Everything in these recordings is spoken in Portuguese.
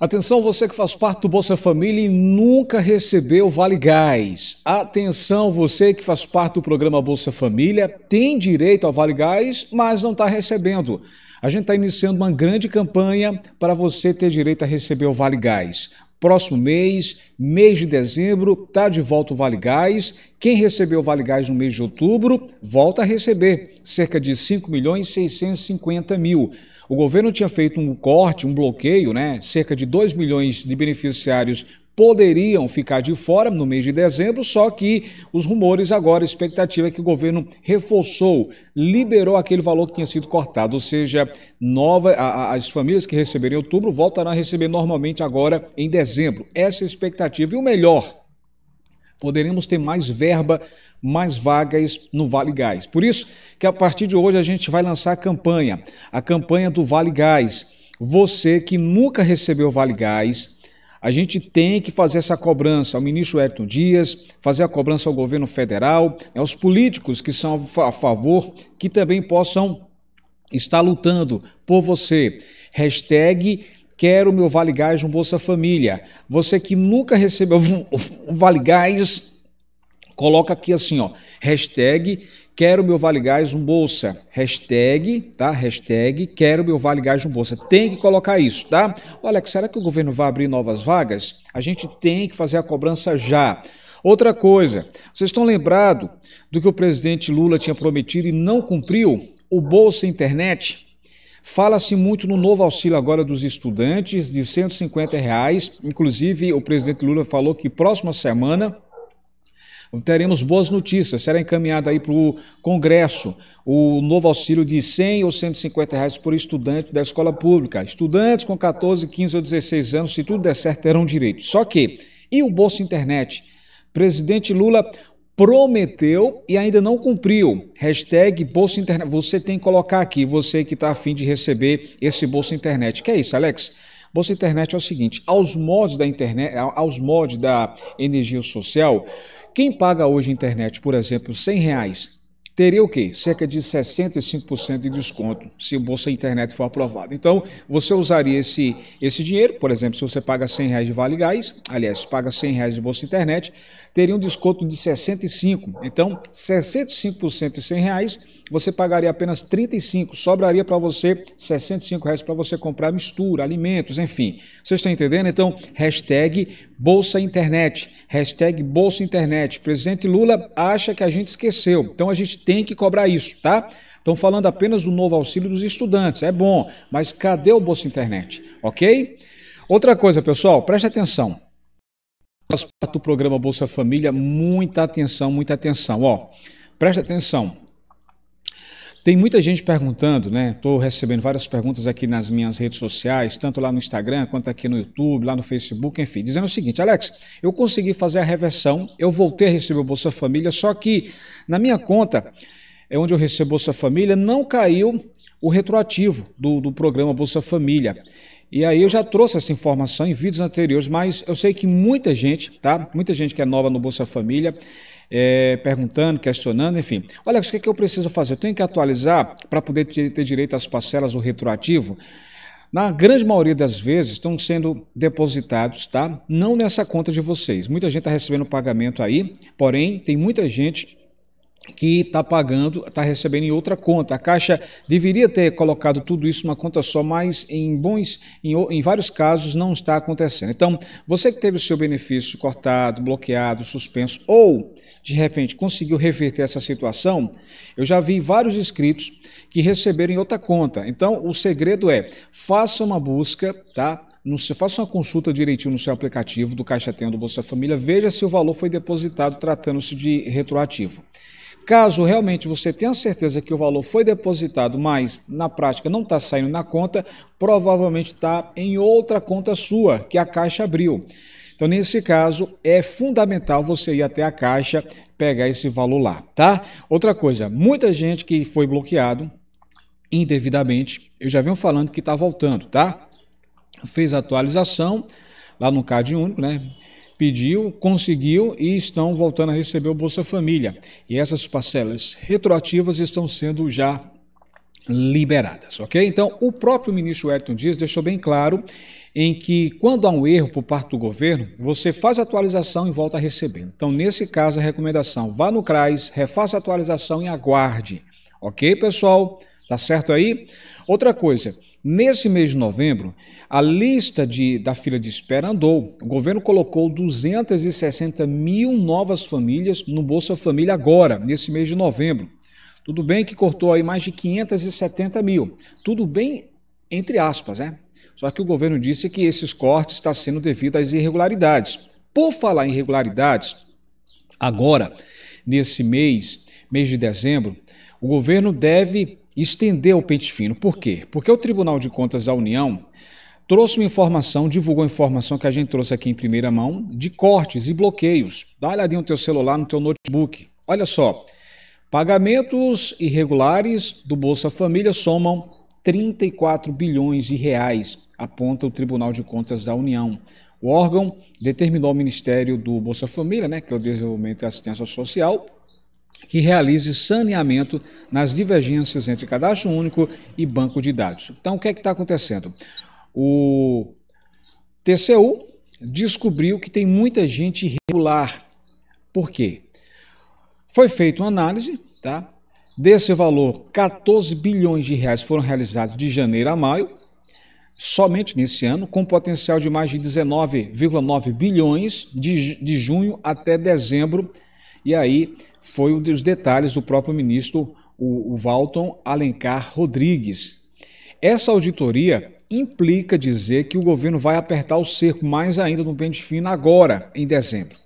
Atenção você que faz parte do Bolsa Família e nunca recebeu Vale Gás. Atenção você que faz parte do programa Bolsa Família, tem direito ao Vale Gás, mas não está recebendo. A gente está iniciando uma grande campanha para você ter direito a receber o Vale Gás. Próximo mês, mês de dezembro, tá de volta o Vale Gás. Quem recebeu o Vale Gás no mês de outubro, volta a receber cerca de 5 milhões 650 mil. O governo tinha feito um corte, um bloqueio, né? Cerca de 2 milhões de beneficiários poderiam ficar de fora no mês de dezembro, só que os rumores agora, a expectativa é que o governo reforçou, liberou aquele valor que tinha sido cortado, ou seja, nova, a, a, as famílias que receberam em outubro voltarão a receber normalmente agora em dezembro. Essa é a expectativa. E o melhor, poderemos ter mais verba, mais vagas no Vale Gás. Por isso que a partir de hoje a gente vai lançar a campanha, a campanha do Vale Gás. Você que nunca recebeu Vale Gás, a gente tem que fazer essa cobrança ao ministro Elton Dias, fazer a cobrança ao governo federal, né, aos políticos que são a favor, que também possam estar lutando por você. Hashtag quero meu Vale Gás no Bolsa Família. Você que nunca recebeu o Vale Gás, coloca aqui assim, ó, hashtag quero meu Vale Gás um Bolsa. Hashtag, tá? Hashtag, quero meu Vale Gás um Bolsa. Tem que colocar isso, tá? Olha, será que o governo vai abrir novas vagas? A gente tem que fazer a cobrança já. Outra coisa, vocês estão lembrados do que o presidente Lula tinha prometido e não cumpriu? O Bolsa Internet? Fala-se muito no novo auxílio agora dos estudantes de R$ 150, reais. inclusive o presidente Lula falou que próxima semana teremos boas notícias. Será encaminhado aí para o Congresso o novo auxílio de 100 ou 150 reais por estudante da escola pública. Estudantes com 14, 15 ou 16 anos, se tudo der certo, terão direito. Só que, e o Bolsa Internet? Presidente Lula prometeu e ainda não cumpriu. Hashtag Bolsa Internet. Você tem que colocar aqui, você que está afim de receber esse Bolsa Internet. Que é isso, Alex? Bolsa Internet é o seguinte: aos mods da internet, aos mods da energia social, quem paga hoje internet, por exemplo, 100 reais, teria o quê? Cerca de 65% de desconto se o Bolsa Internet for aprovado. Então, você usaria esse, esse dinheiro, por exemplo, se você paga 100 reais de Vale Gás, aliás, paga 100 reais de Bolsa Internet, teria um desconto de 65. Então, 65% de 100 reais, você pagaria apenas 35, sobraria para você 65 reais para você comprar mistura, alimentos, enfim. Vocês estão entendendo? Então, hashtag Bolsa Internet, hashtag Bolsa Internet. Presidente Lula acha que a gente esqueceu, então a gente tem que cobrar isso, tá? Estão falando apenas do novo auxílio dos estudantes, é bom, mas cadê o Bolsa Internet, ok? Outra coisa, pessoal, preste atenção do programa Bolsa Família, muita atenção, muita atenção. Ó, presta atenção. Tem muita gente perguntando, né? Estou recebendo várias perguntas aqui nas minhas redes sociais, tanto lá no Instagram quanto aqui no YouTube, lá no Facebook, enfim, dizendo o seguinte: Alex, eu consegui fazer a reversão, eu voltei a receber o Bolsa Família, só que na minha conta, é onde eu recebo Bolsa Família, não caiu o retroativo do, do programa Bolsa Família. E aí eu já trouxe essa informação em vídeos anteriores, mas eu sei que muita gente, tá? Muita gente que é nova no Bolsa Família, é, perguntando, questionando, enfim. Olha, o que, é que eu preciso fazer? Eu tenho que atualizar para poder ter, ter direito às parcelas ou retroativo? na grande maioria das vezes, estão sendo depositados, tá? Não nessa conta de vocês. Muita gente está recebendo pagamento aí, porém, tem muita gente que está pagando, está recebendo em outra conta. A Caixa deveria ter colocado tudo isso numa conta só, mas em bons, em, em, vários casos não está acontecendo. Então, você que teve o seu benefício cortado, bloqueado, suspenso, ou de repente conseguiu reverter essa situação, eu já vi vários inscritos que receberam em outra conta. Então, o segredo é faça uma busca, tá? no seu, faça uma consulta direitinho no seu aplicativo do Caixa Tem do Bolsa Família, veja se o valor foi depositado tratando-se de retroativo. Caso realmente você tenha certeza que o valor foi depositado, mas na prática não está saindo na conta, provavelmente está em outra conta sua que a Caixa abriu. Então, nesse caso, é fundamental você ir até a Caixa pegar esse valor lá, tá? Outra coisa, muita gente que foi bloqueado indevidamente, eu já venho falando que está voltando, tá? Fez atualização lá no Cade único, né? pediu, conseguiu e estão voltando a receber o Bolsa Família. E essas parcelas retroativas estão sendo já liberadas, ok? Então, o próprio ministro Elton Dias deixou bem claro em que quando há um erro por parte do governo, você faz a atualização e volta a receber. Então, nesse caso, a recomendação, vá no CRAS, refaça a atualização e aguarde. Ok, pessoal? Tá certo aí? Outra coisa, nesse mês de novembro, a lista de, da fila de espera andou. O governo colocou 260 mil novas famílias no Bolsa Família agora, nesse mês de novembro. Tudo bem que cortou aí mais de 570 mil. Tudo bem, entre aspas, né? Só que o governo disse que esses cortes estão tá sendo devido às irregularidades. Por falar em irregularidades, agora, nesse mês, mês de dezembro, o governo deve estendeu o pente fino. Por quê? Porque o Tribunal de Contas da União trouxe uma informação, divulgou informação que a gente trouxe aqui em primeira mão, de cortes e bloqueios. Dá uma olhadinha no teu celular, no teu notebook. Olha só, pagamentos irregulares do Bolsa Família somam 34 bilhões de reais, aponta o Tribunal de Contas da União. O órgão determinou ao Ministério do Bolsa Família, né, que é o Desenvolvimento e Assistência Social, que realize saneamento nas divergências entre cadastro único e banco de dados. Então, o que é que está acontecendo? O TCU descobriu que tem muita gente irregular. Por quê? Foi feita uma análise, tá? Desse valor, 14 bilhões de reais foram realizados de janeiro a maio, somente nesse ano, com potencial de mais de 19,9 bilhões de, de junho até dezembro. E aí foi um dos detalhes do próprio ministro, o, o Walton Alencar Rodrigues. Essa auditoria implica dizer que o governo vai apertar o cerco mais ainda no pente fino agora, em dezembro.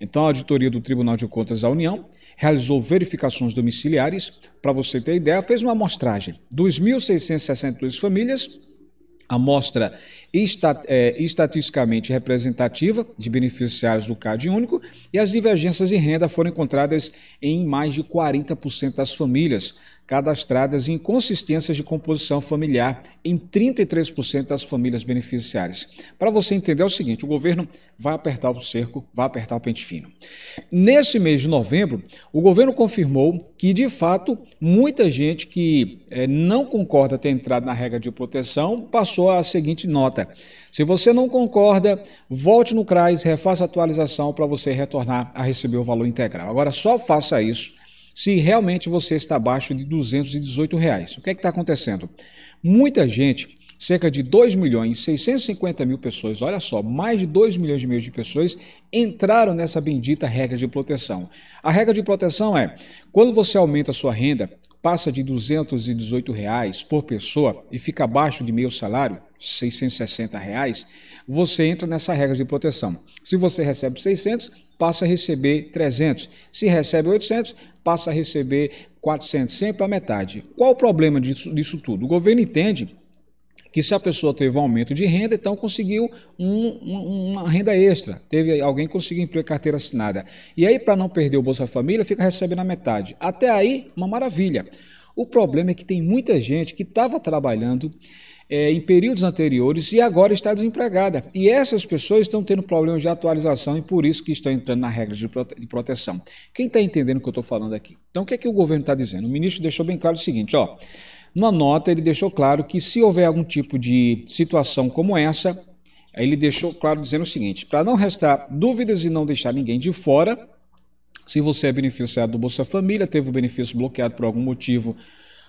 Então, a auditoria do Tribunal de Contas da União realizou verificações domiciliares. Para você ter ideia, fez uma amostragem. 2.662 famílias amostra estat, é, eh, estatisticamente representativa de beneficiários do CAD único e as divergências de renda foram encontradas em mais de 40% das famílias cadastradas inconsistências de composição familiar em 33% das famílias beneficiárias. Para você entender é o seguinte, o governo vai apertar o cerco, vai apertar o pente fino. Nesse mês de novembro, o governo confirmou que, de fato, muita gente que é, não concorda ter entrado na regra de proteção passou a seguinte nota. Se você não concorda, volte no CRAS, refaça a atualização para você retornar a receber o valor integral. Agora, só faça isso se realmente você está abaixo de 218 reais. O que é está acontecendo? Muita gente, cerca de 2 milhões e 650 mil pessoas, olha só, mais de 2 milhões e meio de pessoas entraram nessa bendita regra de proteção. A regra de proteção é, quando você aumenta a sua renda, passa de 218 reais por pessoa e fica abaixo de meio salário, 660 reais, você entra nessa regra de proteção. Se você recebe 600, passa a receber 300. Se recebe 800, passa a receber 400, sempre a metade. Qual o problema disso, disso tudo? O governo entende que se a pessoa teve um aumento de renda, então conseguiu um, um, uma renda extra. Teve alguém que conseguiu emprego carteira assinada. E aí, para não perder o Bolsa Família, fica recebendo a metade. Até aí, uma maravilha. O problema é que tem muita gente que estava trabalhando é, em períodos anteriores e agora está desempregada. E essas pessoas estão tendo problemas de atualização e por isso que estão entrando na regra de, proteção. Quem está entendendo o que eu estou falando aqui? Então, o que é que o governo está dizendo? O ministro deixou bem claro o seguinte, ó. Na nota, ele deixou claro que se houver algum tipo de situação como essa, ele deixou claro dizendo o seguinte: para não restar dúvidas e não deixar ninguém de fora, se você é beneficiado do Bolsa Família, teve o benefício bloqueado por algum motivo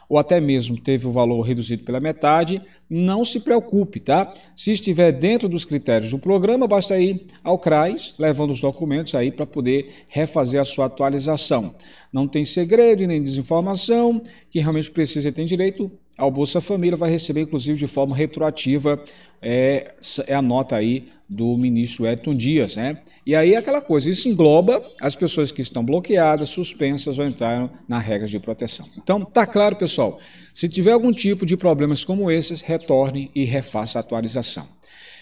ou até mesmo teve o valor reduzido pela metade, não se preocupe, tá? Se estiver dentro dos critérios do programa, basta ir ao CRAS, levando os documentos aí para poder refazer a sua atualização. Não tem segredo e nem desinformação, que realmente precisa e tem direito ao Bolsa Família, vai receber, inclusive, de forma retroativa, é, é a nota aí do ministro Edson Dias, né? E aí aquela coisa, isso engloba as pessoas que estão bloqueadas, suspensas ou entraram na regra de proteção. Então, tá claro, pessoal, se tiver algum tipo de problemas como esses, retorne e refaça a atualização.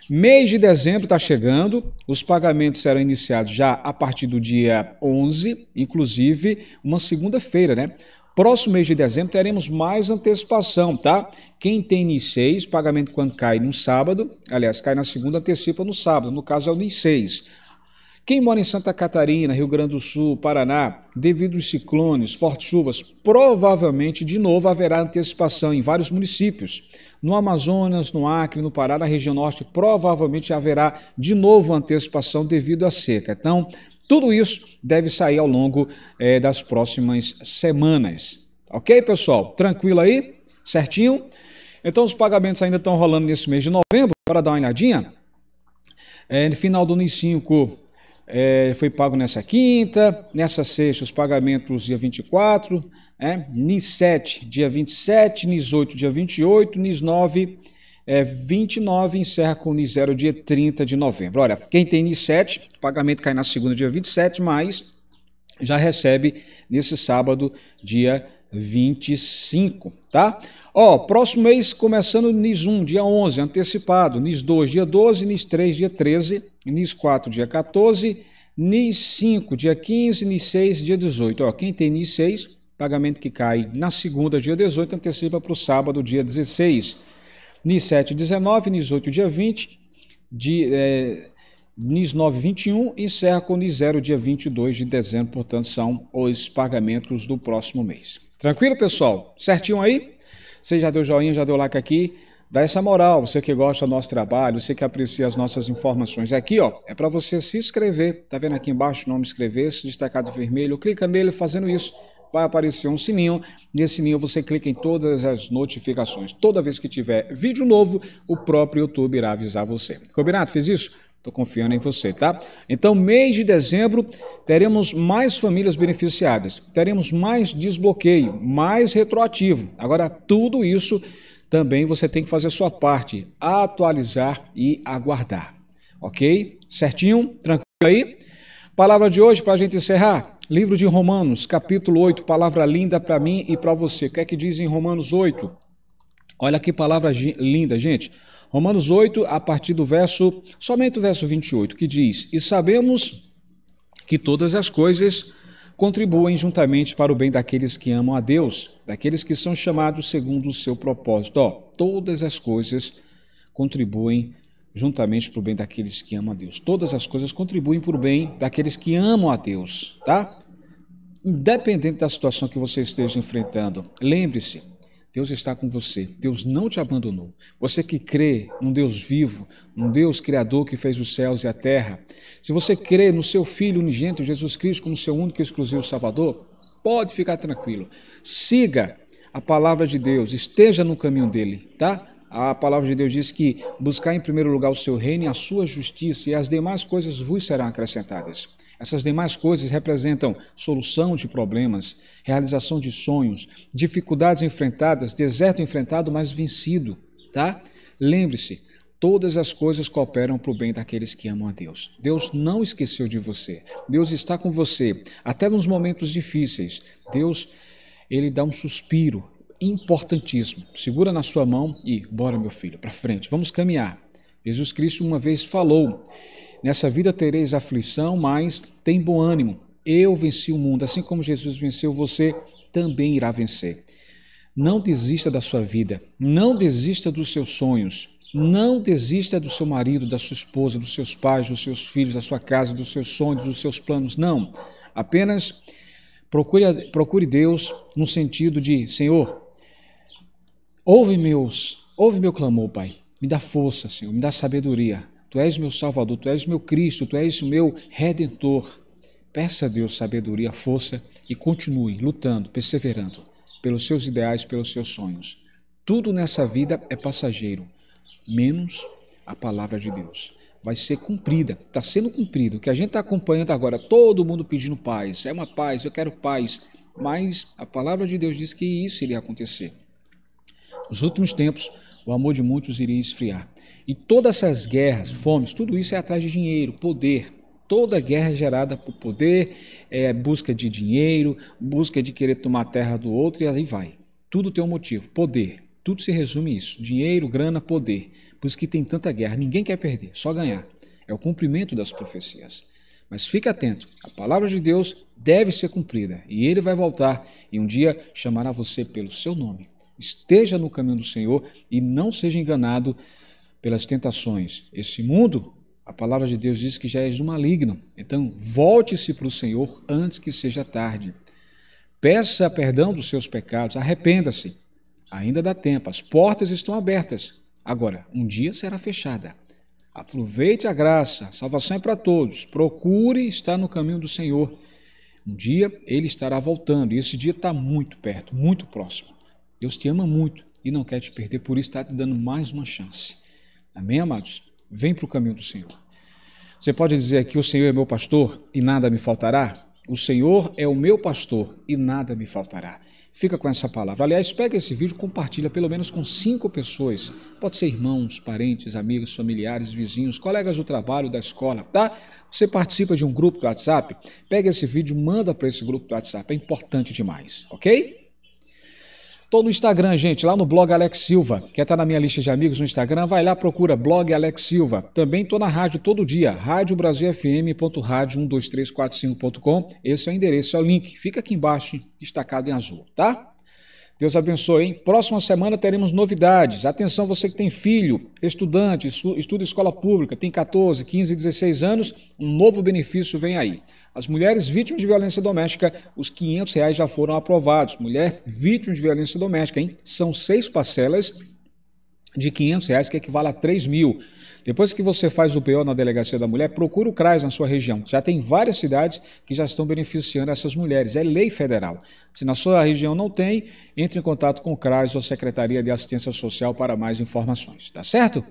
Mês de dezembro está chegando, os pagamentos serão iniciados já a partir do dia 11, inclusive uma segunda-feira, né? Próximo mês de dezembro teremos mais antecipação, tá? Quem tem ni 6, pagamento quando cai no sábado, aliás, cai na segunda, antecipa no sábado, no caso é o ni 6. Quem mora em Santa Catarina, Rio Grande do Sul, Paraná, devido aos ciclones, fortes chuvas, provavelmente de novo haverá antecipação em vários municípios. No Amazonas, no Acre, no Pará, na região norte, provavelmente haverá de novo antecipação devido à seca. Então, tudo isso deve sair ao longo é, das próximas semanas. Ok, pessoal? Tranquilo aí? Certinho? Então, os pagamentos ainda estão rolando nesse mês de novembro. Para dar uma olhadinha, é, no final do NIS 5 é, foi pago nessa quinta, nessa sexta os pagamentos dia 24, né? NIS 7 dia 27, NIS 8 dia 28, NIS 9 é, 29 encerra com o NI0 dia 30 de novembro. Olha, quem tem NIS 7 o pagamento cai na segunda, dia 27, mas já recebe nesse sábado, dia 25, tá? Ó, próximo mês começando NIS 1, dia 11, antecipado, NIS 2, dia 12, NIS 3, dia 13, NIS 4, dia 14, NIS 5, dia 15, NIS 6, dia 18. Ó, quem tem NIS 6, pagamento que cai na segunda, dia 18, antecipa para o sábado, dia 16. NIS 7, 19, NIS 8, dia 20, de, é, NIS 9, 21 e encerra com NIS 0, dia 22 de dezembro. Portanto, são os pagamentos do próximo mês. Tranquilo, pessoal? Certinho aí? Você já deu joinha, já deu like aqui? Dá essa moral, você que gosta do nosso trabalho, você que aprecia as nossas informações. Aqui, ó, é para você se inscrever. Tá vendo aqui embaixo o nome inscrever-se, destacado vermelho. Clica nele fazendo isso vai aparecer um sininho. Nesse sininho você clica em todas as notificações. Toda vez que tiver vídeo novo, o próprio YouTube irá avisar você. Combinado? Fez isso? Estou confiando em você, tá? Então, mês de dezembro, teremos mais famílias beneficiadas, teremos mais desbloqueio, mais retroativo. Agora, tudo isso também você tem que fazer a sua parte, atualizar e aguardar. Ok? Certinho? Tranquilo aí? Palavra de hoje para a gente encerrar? Livro de Romanos, capítulo 8, palavra linda para mim e para você. O que é que diz em Romanos 8? Olha que palavra linda, gente. Romanos 8, a partir do verso, somente o verso 28, que diz: E sabemos que todas as coisas contribuem juntamente para o bem daqueles que amam a Deus, daqueles que são chamados segundo o seu propósito. Ó, todas as coisas contribuem juntamente para o bem daqueles que amam a Deus. Todas as coisas contribuem para o bem daqueles que amam a Deus, tá? Independente da situação que você esteja enfrentando, lembre-se, Deus está com você. Deus não te abandonou. Você que crê num Deus vivo, num Deus criador que fez os céus e a terra, se você crê no seu Filho unigênito Jesus Cristo como seu único e exclusivo Salvador, pode ficar tranquilo. Siga a palavra de Deus, esteja no caminho dele, tá? A palavra de Deus diz que buscar em primeiro lugar o seu reino e a sua justiça, e as demais coisas vos serão acrescentadas. Essas demais coisas representam solução de problemas, realização de sonhos, dificuldades enfrentadas, deserto enfrentado, mas vencido. Tá? Lembre-se, todas as coisas cooperam para o bem daqueles que amam a Deus. Deus não esqueceu de você. Deus está com você. Até nos momentos difíceis, Deus ele dá um suspiro, importantíssimo. Segura na sua mão e bora, meu filho, para frente. Vamos caminhar. Jesus Cristo uma vez falou: Nessa vida tereis aflição, mas tem bom ânimo. Eu venci o mundo. Assim como Jesus venceu, você também irá vencer. Não desista da sua vida. Não desista dos seus sonhos. Não desista do seu marido, da sua esposa, dos seus pais, dos seus filhos, da sua casa, dos seus sonhos, dos seus planos. Não. Apenas procure, procure Deus no sentido de: Senhor, Ouve meus, ouve meu clamor, Pai. Me dá força, Senhor, me dá sabedoria. Tu és meu Salvador, tu és meu Cristo, tu és o meu Redentor. Peça a Deus sabedoria, força e continue lutando, perseverando pelos seus ideais, pelos seus sonhos. Tudo nessa vida é passageiro, menos a palavra de Deus. Vai ser cumprida, está sendo cumprido. O que a gente está acompanhando agora, todo mundo pedindo paz, é uma paz, eu quero paz. Mas a palavra de Deus diz que isso iria acontecer. Nos últimos tempos, o amor de muitos iria esfriar. E todas essas guerras, fomes, tudo isso é atrás de dinheiro, poder. Toda guerra é gerada por poder, é busca de dinheiro, busca de querer tomar a terra do outro e aí vai. Tudo tem um motivo, poder. Tudo se resume isso: dinheiro, grana, poder. Por isso que tem tanta guerra. Ninguém quer perder, só ganhar. É o cumprimento das profecias. Mas fique atento, a palavra de Deus deve ser cumprida e ele vai voltar e um dia chamará você pelo seu nome esteja no caminho do Senhor e não seja enganado pelas tentações. Esse mundo, a palavra de Deus diz que já és do maligno. Então, volte-se para o Senhor antes que seja tarde. Peça perdão dos seus pecados, arrependa-se. Ainda dá tempo, as portas estão abertas. Agora, um dia será fechada. Aproveite a graça, a salvação é para todos. Procure estar no caminho do Senhor. Um dia ele estará voltando e esse dia está muito perto, muito próximo. Deus te ama muito e não quer te perder, por isso está te dando mais uma chance. Amém, amados? Vem para o caminho do Senhor. Você pode dizer aqui: O Senhor é meu pastor e nada me faltará? O Senhor é o meu pastor e nada me faltará. Fica com essa palavra. Aliás, pega esse vídeo, compartilha pelo menos com cinco pessoas. Pode ser irmãos, parentes, amigos, familiares, vizinhos, colegas do trabalho, da escola, tá? Você participa de um grupo do WhatsApp, pega esse vídeo, manda para esse grupo do WhatsApp. É importante demais, ok? Estou no Instagram, gente, lá no blog Alex Silva. Quer estar tá na minha lista de amigos no Instagram? Vai lá, procura blog Alex Silva. Também estou na rádio todo dia, radiobrasilfm.radio12345.com. Esse é o endereço, é o link. Fica aqui embaixo, destacado em azul, tá? Deus abençoe, hein? Próxima semana teremos novidades. Atenção, você que tem filho, estudante, estuda escola pública, tem 14, 15, 16 anos, um novo benefício vem aí. As mulheres vítimas de violência doméstica, os 500 reais já foram aprovados. Mulher vítima de violência doméstica, hein? São seis parcelas de 500 reais, que equivale a 3 mil. Depois que você faz o PO na Delegacia da Mulher, procura o CRAS na sua região. Já tem várias cidades que já estão beneficiando essas mulheres. É lei federal. Se na sua região não tem, entre em contato com o CRAS ou Secretaria de Assistência Social para mais informações. Tá certo?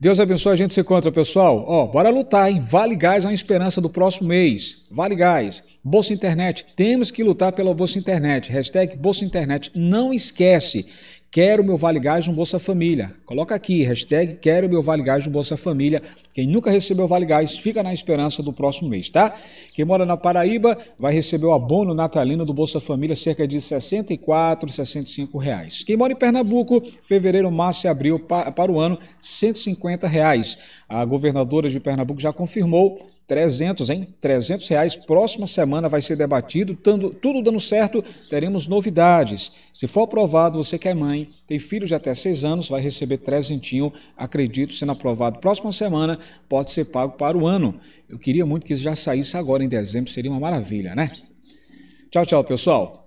Deus abençoe, a gente se encontra, pessoal. Ó, bora lutar, hein? Vale Gás é uma esperança do próximo mês. Vale Gás. Bolsa Internet, temos que lutar pela Bolsa Internet. Hashtag Bolsa Internet. Não esquece Quero meu Vale Gás no Bolsa Família. Coloca aqui, hashtag Quero meu Vale Gás no Bolsa Família. Quem nunca recebeu Vale Gás, fica na esperança do próximo mês, tá? Quem mora na Paraíba vai receber o abono natalino do Bolsa Família, cerca de R$ 64, R$ 65. Reais. Quem mora em Pernambuco, fevereiro, março e abril para o ano, R$ 150. Reais. A governadora de Pernambuco já confirmou 300, hein? 300 reais. Próxima semana vai ser debatido. Tando, tudo dando certo, teremos novidades. Se for aprovado, você que é mãe, tem filho de até 6 anos, vai receber 300, Acredito, sendo aprovado próxima semana, pode ser pago para o ano. Eu queria muito que isso já saísse agora em dezembro, seria uma maravilha, né? Tchau, tchau, pessoal.